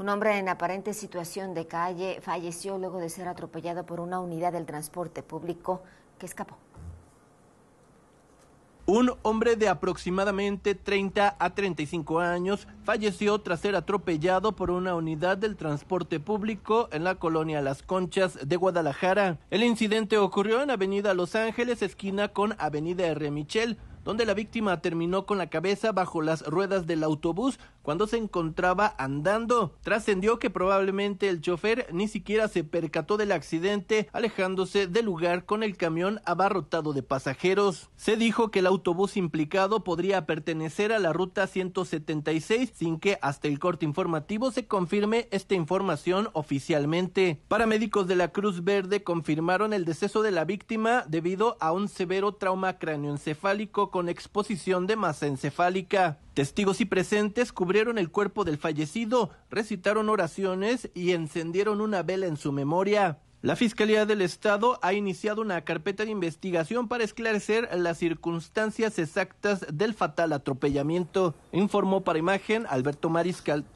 Un hombre en aparente situación de calle falleció luego de ser atropellado por una unidad del transporte público que escapó. Un hombre de aproximadamente 30 a 35 años falleció tras ser atropellado por una unidad del transporte público en la colonia Las Conchas de Guadalajara. El incidente ocurrió en Avenida Los Ángeles, esquina con Avenida R. Michel, donde la víctima terminó con la cabeza bajo las ruedas del autobús cuando se encontraba andando. Trascendió que probablemente el chofer ni siquiera se percató del accidente, alejándose del lugar con el camión abarrotado de pasajeros. Se dijo que el autobús implicado podría pertenecer a la ruta 176 sin que hasta el corte informativo se confirme esta información oficialmente. Paramédicos de la Cruz Verde confirmaron el deceso de la víctima debido a un severo trauma cráneoencefálico con exposición de masa encefálica. Testigos y presentes cubrieron el cuerpo del fallecido, recitaron oraciones y encendieron una vela en su memoria. La Fiscalía del Estado ha iniciado una carpeta de investigación para esclarecer las circunstancias exactas del fatal atropellamiento, informó para imagen Alberto Mariscal.